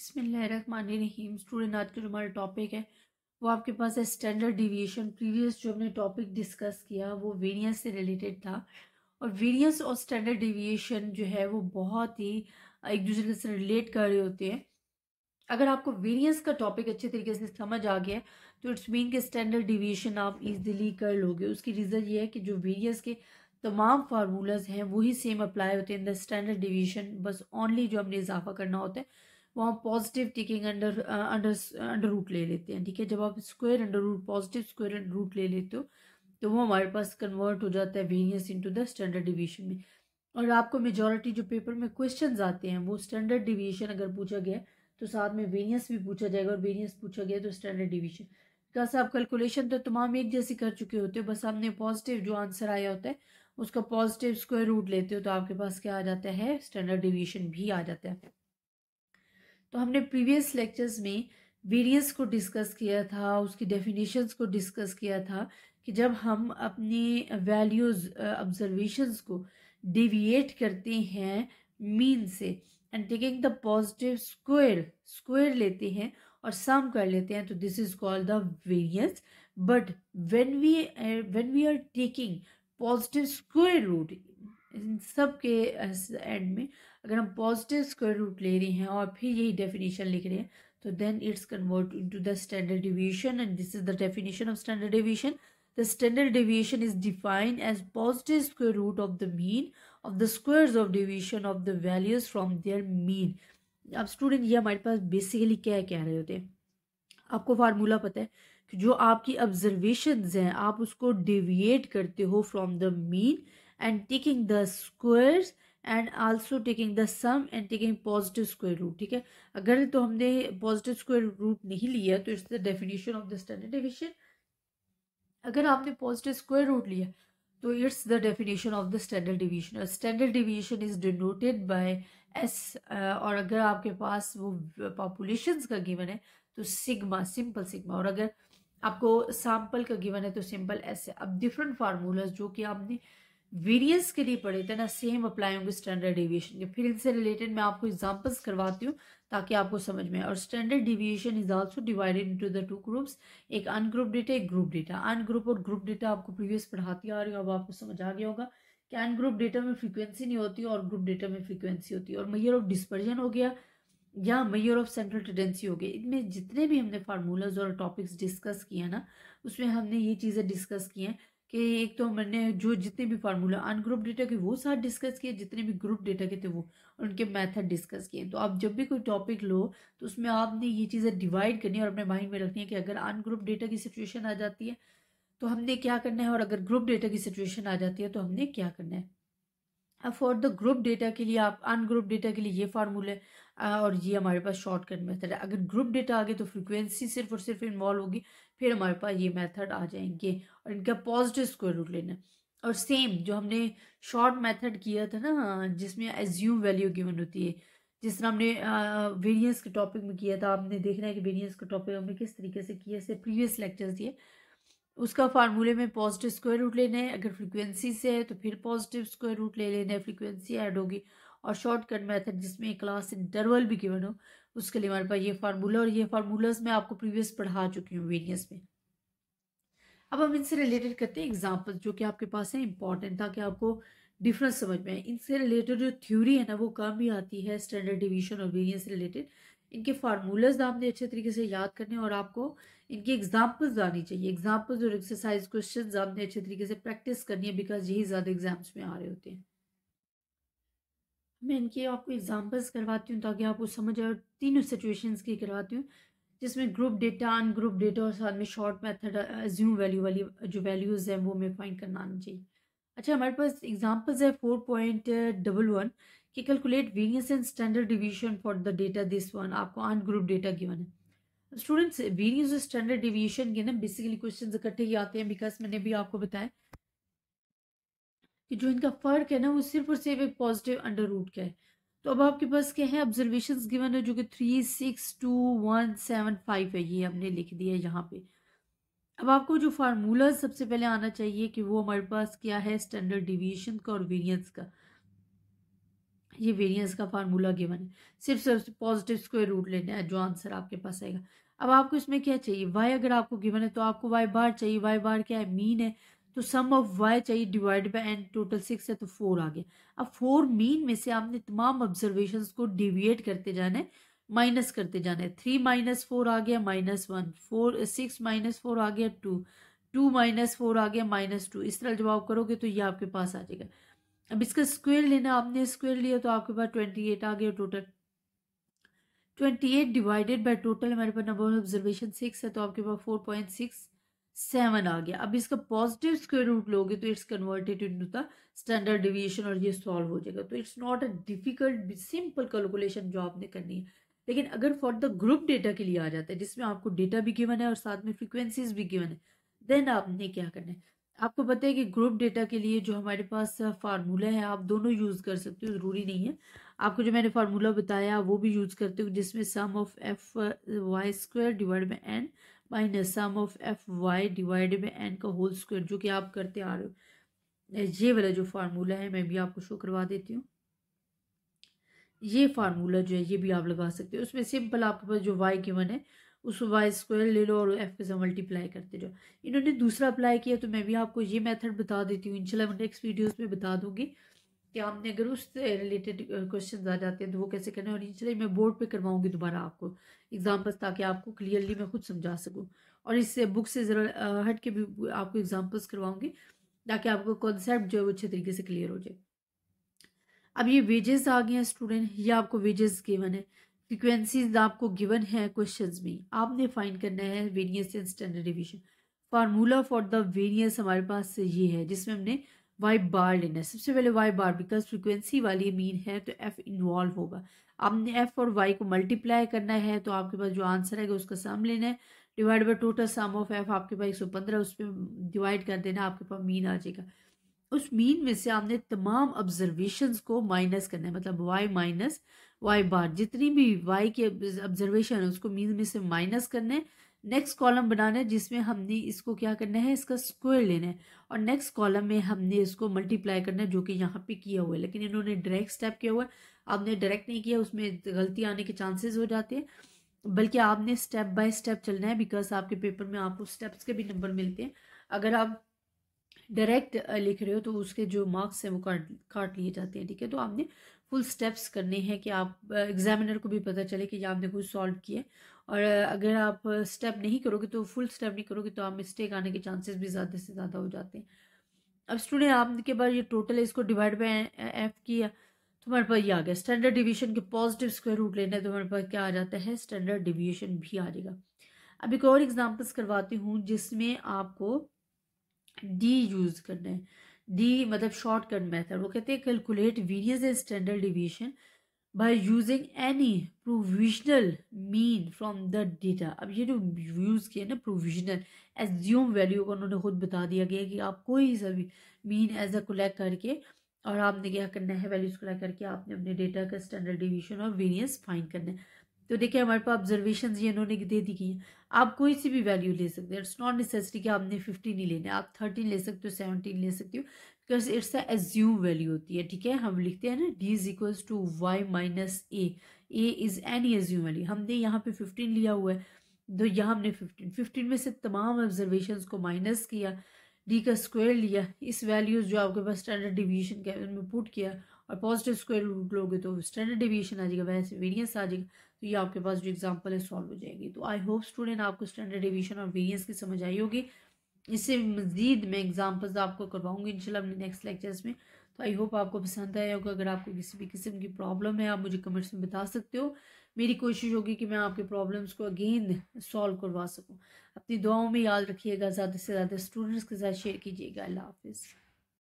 बिसमीम स्टूडेंट आज का जो हमारा टॉपिक है वो आपके पास है स्टैंडर्ड डिविएशन प्रीवियस जो हमने टॉपिक डिस्कस किया वो वेरियंस से रिलेटेड था और वेरियंस और स्टैंडर्ड डिविएशन जो है वो बहुत ही एक दूसरे से रिलेट कर रहे होते हैं अगर आपको वेरियंस का टॉपिक अच्छे तरीके से समझ आ गया तो इट्स मीन के स्टैंडर्ड डिविएशन आप ईजिली कर लोगे उसकी रीज़न ये है कि जो वेरियंस के तमाम फार्मूलाज हैं वही सेम अप्लाई होते हैं इन द स्टैंडर्ड डिविएशन बस ओनली जो हमने इजाफा करना होता है वो हम positive taking under under under root ले लेते हैं ठीक है जब आप square under root positive square under root ले लेते हो तो वो हमारे पास कन्वर्ट हो जाता है variance into the standard division में और आपको मेजॉरिटी जो पेपर में क्वेश्चन आते हैं वो स्टैंडर्ड डिवीजन अगर पूछा गया तो साथ में वेरियंस भी पूछा जाएगा और वेरियंस पूछा गया तो स्टैंडर्ड डिवीजन बिकॉज आप कैलकुलेशन तो तमाम एक जैसे कर चुके होते हो बस आपने पॉजिटिव जो आंसर आया होता है उसका पॉजिटिव स्क्वायर रूट लेते हो तो आपके पास क्या आ जाता है स्टैंडर्ड डिविएशन भी आ जाता है तो हमने प्रीवियस लेक्चर्स में वेरियंस को डिस्कस किया था उसकी डेफिनेशंस को डिस्कस किया था कि जब हम अपने वैल्यूज़ ऑब्जर्वेशंस को डिविएट करते हैं मीन से and taking the positive square square लेते हैं और सम कर लेते हैं तो this is called the variance but when we when we are taking positive square root in सब के एंड में अगर हम पॉजिटिव स्क्वायर रूट ले रहे हैं और फिर यही डेफिनेशन लिख रहे हैं तो then it's convert into the standard deviation and this is the definition of standard deviation the standard deviation is defined as positive square root of the mean of the squares of deviation of the values from their mean अब student ये हमारे पास basically क्या कह रहे होते हैं आपको formula पता है कि जो आपकी ऑब्जर्वेशन हैं आप उसको डिविएट करते हो from the mean and taking the squares and also taking the sum and taking positive square root ठीक है अगर तो हमने पॉजिटिव स्क्वायर रूट नहीं लिया तो it's the definition of the standard division अगर आपने पॉजिटिव स्क्वायर रूट लिया तो it's the definition of the standard division और standard division is denoted by S और अगर आपके पास वो पॉपुलेशन का गिवन है तो सिग्मा सिंपल सिग्मा और अगर आपको सैम्पल का गिवन है तो सिंपल एस है अब डिफरेंट फार्मूलाज जो कि आपने वेरियंस के लिए पढ़े थे ना सेम अप्लाई होंगे स्टैंडर्ड डिविएशन के फिर इनसे रिलेटेड मैं आपको एग्जाम्पल्स करवाती हूँ ताकि आपको समझ में और standard deviation is also divided into the two groups एक अनग्रुप डेटा एक ग्रुप डेटा अनग्रुप और ग्रुप डेटा आपको प्रीवियस पढ़ाती आ रही हो अब आपको समझ आ गया होगा कि अनग्रुप डेटा में फ्रिक्वेंसी नहीं होती और ग्रुप डेटा में फ्रिक्वेंसी होती है और मैयर ऑफ डिस्पर्जन हो गया या मैयर ऑफ सेंट्रल टेंडेंसी हो गया इनमें जितने भी हमने फार्मूलाज और टॉपिक्स डिस्कस किए ना उसमें हमने ये चीज़ें डिस्कस की हैं कि एक तो मैंने जो जितने भी फार्मूला अनग्रुप डेटा के वो साथ डिस्कस किए जितने भी ग्रुप डेटा के थे वो उनके मेथड डिस्कस किए तो आप जब भी कोई टॉपिक लो तो उसमें आपने ये चीज़ें डिवाइड करनी है और अपने माइंड में रखनी है कि अगर अनग्रुप डेटा की सिचुएशन आ जाती है तो हमने क्या करना है और अगर ग्रुप डेटा की सिचुएशन आ जाती है तो हमने क्या करना है फॉर द ग्रुप डेटा के लिए आप अनग्रुप डेटा के लिए ये फार्मूला है और ये हमारे पास शॉर्टकट मेथड है अगर ग्रुप डेटा आ गए तो फ्रीक्वेंसी सिर्फ और सिर्फ इन्वॉल्व होगी फिर हमारे पास ये मेथड आ जाएंगे और इनका पॉजिटिव स्क्वायर रूट लेना और सेम जो हमने शॉर्ट मेथड किया था ना जिसमें एज्यूम वैल्यू गिवन होती है जिस तरह हमने वेरियंस के टॉपिक में किया था आपने देखना है कि वेरियंस के टॉपिक हमने किस तरीके से किया इससे प्रीवियस लेक्चर्स दिए उसका फार्मूले में पॉजिटिव स्क्वायर रूट लेना है अगर फ्रीक्वेंसी से है तो फिर पॉजिटिव स्क्वायर रूट ले लेना है फ्रीक्वेंसी ऐड होगी और शॉर्टकट मेथड जिसमें क्लास इंटरवल भी गिवन हो उसके लिए हमारे पास ये फार्मूला और ये फार्मूलाज मैं आपको प्रीवियस पढ़ा चुकी हूँ वेरियस में अब हम इनसे रिलेटेड करते हैं एग्जाम्पल जो कि आपके पास है इंपॉर्टेंट ताकि आपको डिफरेंस समझ में आए इनसे रिलेटेड जो थ्योरी है ना वो कम ही आती है स्टैंडर्ड डिवीजन और वेरियंस रिलेटेड इनके फार्मूलाज तो आपने अच्छे तरीके से याद करने और आपको इनकी एग्जाम्पल्स आनी चाहिए एग्जाम्पल्स और एक्सरसाइज क्वेश्चन आपने अच्छे तरीके से प्रैक्टिस करनी है बिकॉज यही ज़्यादा एग्जाम्स में आ रहे होते हैं मैं इनके आपको एग्जाम्पल्स करवाती हूँ ताकि आपको समझ आए और तीनों सिचुएशंस की करवाती हूँ जिसमें group data ungroup data और साथ में शॉर्ट मेथड ज्यूम वैल्यू वाली जो वैल्यूज़ हैं वो हमें फाइंड करना आनी चाहिए अच्छा हमारे पास एग्जाम्पल्स uh, है फोर पॉइंट डबल वन कि calculate variance and standard division for the data this one आपको अन ग्रुप डेटा गिवन है स्टूडेंट्स वेरियस स्टैंडर्ड डिविएशन के ना बेसिकली क्वेश्चन इकट्ठे ही आते हैं बिकॉज मैंने भी आपको बताया कि जो इनका फ़र्क है ना वो सिर्फ और सिर्फ एक पॉजिटिव अंडर रूट का है तो अब आपके पास क्या है ऑब्जर्वेशन गिवन है जो कि three six two one seven five है ये हमने लिख दिया है यहाँ पे अब आपको जो फार्मूला सबसे पहले आना चाहिए कि वो हमारे पास क्या है स्टैंडर्ड डिविएशन का और वेरियंस का ये वेरिएंस का फार्मूला गिवन है सिर्फ सिर्फ पॉजिटिव स्क्वायर रूट लेना है जो आंसर आपके पास आएगा अब आपको इसमें क्या चाहिए वाई अगर आपको गिवन है तो आपको वाई बार चाहिए वाई बार क्या है मीन है तो सम ऑफ वाई चाहिए divide by N total six है तो फोर आ गया अब फोर मीन में से आपने तमाम ऑब्जर्वेशन को डिविएट करते जाना है माइनस करते जाना है थ्री माइनस फोर आ गया minus one four six minus four आ गया टू टू माइनस फोर आ गया माइनस टू इस तरह जवाब करोगे तो ये आपके पास आ जाएगा अब इसका स्क्वेयर लेना आपने स्क्वेयर लिया तो आपके पास ट्वेंटी एट आ गया total twenty eight divided by total हमारे पास नंबर ऑफ ऑब्जर्वेशन सिक्स है तो आपके पास फोर पॉइंट सिक्स सेवन आ गया अब इसका पॉजिटिव स्क्वेयर रूट लोगे तो it's converted into the standard deviation और ये सॉल्व हो जाएगा तो it's not a difficult simple calculation जो आपने करनी है लेकिन अगर फॉर द ग्रुप डेटा के लिए आ जाता है जिसमें आपको डेटा भी गिवन है और साथ में फ्रिक्वेंसीज भी गिवन है देन आपने क्या करना है आपको पता है कि ग्रुप डेटा के लिए जो हमारे पास फार्मूला है आप दोनों यूज़ कर सकते हो ज़रूरी नहीं है आपको जो मैंने फार्मूला बताया वो भी यूज़ करते हो जिसमें sum of F Y square divide में N minus sum of F Y divide में एन का होल स्क्वायर जो कि आप करते आ रहे हो ये वाला जो फार्मूला है मैं भी आपको शो करवा देती हूँ ये फार्मूला जो है ये भी आप लगा सकते हो उसमें सिंपल आपके पास जो वाई गिवन है उस वाई स्क्वायर ले लो और एफ के साथ मल्टीप्लाई करते जाओ इन्होंने दूसरा अप्लाई किया तो मैं भी आपको ये मेथड बता देती हूँ इंशाल्लाह नेक्स्ट वीडियोस में बता दूंगी कि आपने अगर उससे रिलेटेड क्वेश्चन आ जाते हैं तो वो कैसे करना है और इंशाल्लाह मैं बोर्ड पर करवाऊँगी दोबारा आपको एग्जाम्पल्स ताकि आपको क्लियरली मैं खुद समझा सकूँ और इससे बुक से ज़रा हट के भी आपको एग्जाम्पल्स करवाऊँगी ताकि आपको कॉन्सेप्ट जो है वो अच्छे तरीके से क्लियर हो जाए अब ये वेजेस आ गए हैं स्टूडेंट ये आपको वेजेस गिवन है फ्रिक्वेंसीज आपको गिवन है क्वेश्चंस में आपने फाइंड करना है variance and standard division formula for the variance हमारे पास ये है जिसमें हमने वाई बार लेना है सबसे पहले वाई बार बिकॉज फ्रिक्वेंसी वाली मीन है तो एफ इन्वॉल्व होगा आपने एफ और वाई को मल्टीप्लाई करना है तो आपके पास जो आंसर है उसका सम लेना है divide by total sum of F आपके पास एक सौ पंद्रह उस पर डिवाइड कर देना आपके पास मीन आ जाएगा उस मीन में से आपने तमाम ऑब्जर्वेशन को माइनस करना है मतलब वाई माइनस वाई बार जितनी भी वाई के ऑब्जर्वेशन है उसको मीन में से माइनस करना है नेक्स्ट कॉलम बनाना है जिसमें हमने इसको क्या करना है इसका स्क्वायर लेना है और नेक्स्ट कॉलम में हमने इसको मल्टीप्लाई करना है जो कि यहाँ पे किया हुआ है लेकिन इन्होंने डायरेक्ट स्टेप किया हुआ है आपने डायरेक्ट नहीं किया उसमें गलती आने के चांसेस हो जाते हैं बल्कि आपने स्टेप बाय स्टेप चलना है बिकॉज आपके पेपर में आपको स्टेप्स के भी नंबर मिलते हैं अगर आप डायरेक्ट लिख रहे हो तो उसके जो मार्क्स हैं वो काट काट लिए जाते हैं ठीक है तो आपने फुल स्टेप्स करने हैं कि आप एग्जामिनर को भी पता चले कि आपने कुछ सॉल्व किया और अगर आप स्टेप नहीं करोगे तो फुल स्टेप नहीं करोगे तो आप मिस्टेक आने के चांसेस भी ज़्यादा से ज़्यादा हो जाते हैं अब स्टूडेंट आपके बाद ये टोटल है इसको डिवाइड बाय एफ किया तो हमारे पास ये आ गया स्टैंडर्ड डिविएशन के पॉजिटिव स्क्वायर रूट लेना है तो हमारे पास क्या आ जाता है स्टैंडर्ड डिविएशन भी आ जाएगा अब एक और एग्जाम्पल्स करवाती हूँ जिसमें आपको डी यूज़ करना है दी मतलब शॉर्ट कट मैथड वो कहते हैं calculate variance and standard division by using any provisional mean from the data अब ये जो यूज़ किए ना प्रोविजनल एज्यूम वैल्यू को उन्होंने खुद बता दिया गया कि आप कोई सा भी मीन एज अ कलेक्ट करके और आपने क्या करना है वैल्यूज कलेक्ट करके आपने अपने डेटा का स्टैंडर्ड डिवीजन और वेरियंस फाइन करना है तो देखिए हमारे पास ऑब्जर्वेशन ये इन्होंने दे दी गई हैं आप कोई सी भी वैल्यू ले सकते हैं इट्स नॉट नेसेसरी कि आपने फिफ्टीन नहीं लेने आप थर्टीन ले सकते हो सेवनटीन ले सकते हो because it's a assume value होती है ठीक है हम लिखते हैं ना D is equals to Y minus A A is any assume value हमने यहाँ पे फिफ्टीन लिया हुआ है तो यहाँ हमने फिफ्टीन फिफ्टीन में से तमाम ऑब्जर्वेशन को माइनस किया डी का स्क्वायर लिया इस वैल्यूज़ जो आपके पास स्टैंडर्ड डिवीजन के उनमें पुट किया और पॉजिटिव स्क्वायर रूट लोगे तो स्टैंडर्ड डिविएशन आ जाएगा वैसे वेरियंस आ जाएगा तो ये आपके पास जो एग्जाम्पल है सॉल्व हो जाएगी तो आई होप स्टूडेंट आपको स्टैंडर्ड डिवीजन और वेरियंस की समझ आई होगी इससे मजीद मैं एग्जाम्पल्स आपको करवाऊंगी इनशाला अपने नेक्स्ट लेक्चर्स में तो आई होप आपको पसंद आया होगा अगर आपको किसी भी किस्म की प्रॉब्लम है आप मुझे कमेंट्स में बता सकते हो मेरी कोशिश होगी कि मैं आपके प्रॉब्लम्स को अगेन सॉल्व करवा सकूँ अपनी दुआओं में याद रखिएगा ज़्यादा से ज़्यादा स्टूडेंट्स के साथ शेयर कीजिएगा अल्लाह हाफिज़